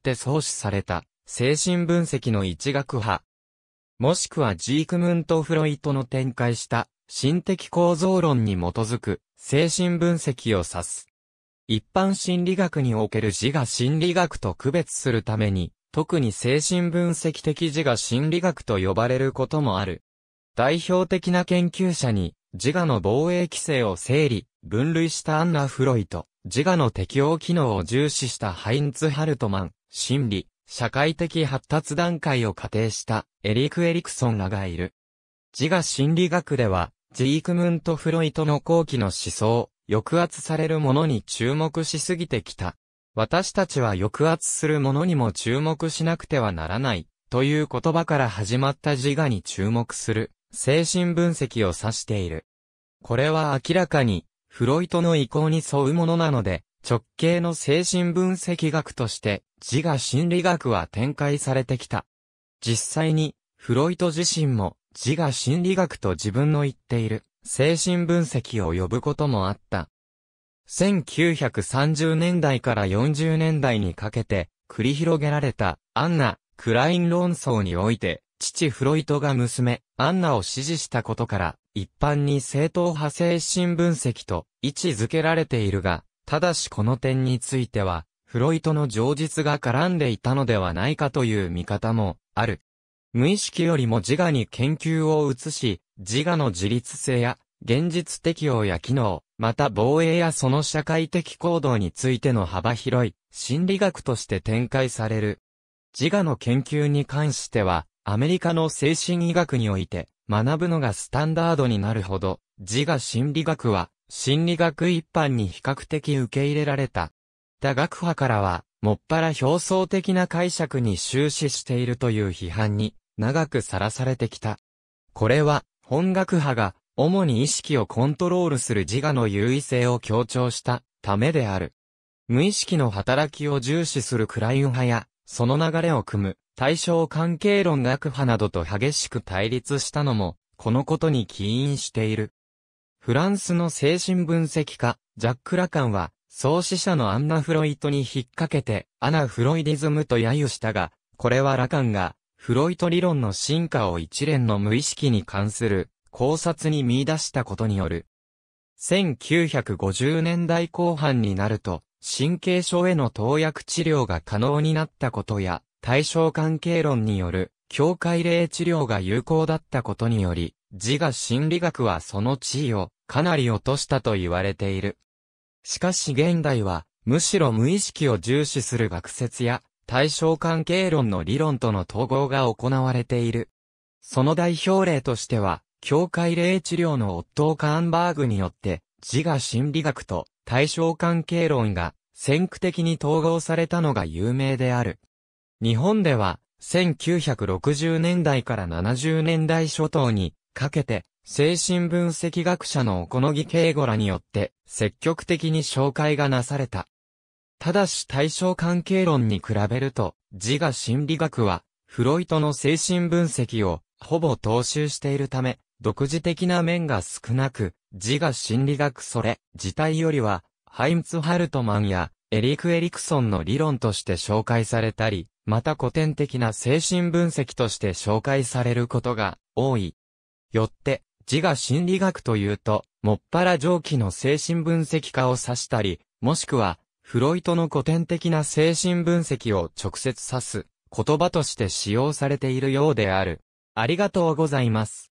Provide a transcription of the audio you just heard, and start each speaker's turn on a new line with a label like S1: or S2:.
S1: って創始された、精神分析の一学派。もしくはジークムント・フロイトの展開した、心的構造論に基づく、精神分析を指す。一般心理学における自我心理学と区別するために、特に精神分析的自我心理学と呼ばれることもある。代表的な研究者に、自我の防衛規制を整理、分類したアンナ・フロイト、自我の適応機能を重視したハインツ・ハルトマン、心理、社会的発達段階を仮定したエリク・エリクソンらがいる。自我心理学では、ジークムント・フロイトの後期の思想、抑圧されるものに注目しすぎてきた。私たちは抑圧するものにも注目しなくてはならない、という言葉から始まった自我に注目する、精神分析を指している。これは明らかに、フロイトの意向に沿うものなので、直系の精神分析学として自我心理学は展開されてきた。実際にフロイト自身も自我心理学と自分の言っている精神分析を呼ぶこともあった。1930年代から40年代にかけて繰り広げられたアンナ・クライン論争において父フロイトが娘アンナを支持したことから一般に正当派精神分析と位置づけられているがただしこの点については、フロイトの情実が絡んでいたのではないかという見方もある。無意識よりも自我に研究を移し、自我の自立性や、現実適応や機能、また防衛やその社会的行動についての幅広い心理学として展開される。自我の研究に関しては、アメリカの精神医学において学ぶのがスタンダードになるほど、自我心理学は心理学一般に比較的受け入れられた。だ学派からは、もっぱら表層的な解釈に終始しているという批判に、長くさらされてきた。これは、本学派が、主に意識をコントロールする自我の優位性を強調したためである。無意識の働きを重視するクライン派や、その流れを組む対象関係論学派などと激しく対立したのも、このことに起因している。フランスの精神分析家、ジャック・ラカンは、創始者のアンナ・フロイトに引っ掛けて、アナ・フロイディズムと揶揄したが、これはラカンが、フロイト理論の進化を一連の無意識に関する考察に見出したことによる。1950年代後半になると、神経症への投薬治療が可能になったことや、対象関係論による、境界霊治療が有効だったことにより、自我心理学はその地位をかなり落としたと言われている。しかし現代は、むしろ無意識を重視する学説や、対象関係論の理論との統合が行われている。その代表例としては、境界霊治療のオットー・カーンバーグによって、自我心理学と対象関係論が先駆的に統合されたのが有名である。日本では、1960年代から70年代初頭に、かけて、精神分析学者の小野木敬吾らによって積極的に紹介がなされた。ただし対象関係論に比べると、自我心理学は、フロイトの精神分析をほぼ踏襲しているため、独自的な面が少なく、自我心理学それ自体よりは、ハイムツ・ハルトマンやエリク・エリクソンの理論として紹介されたり、また古典的な精神分析として紹介されることが多い。よって、自我心理学というと、もっぱら上記の精神分析化を指したり、もしくは、フロイトの古典的な精神分析を直接指す言葉として使用されているようである。ありがとうございます。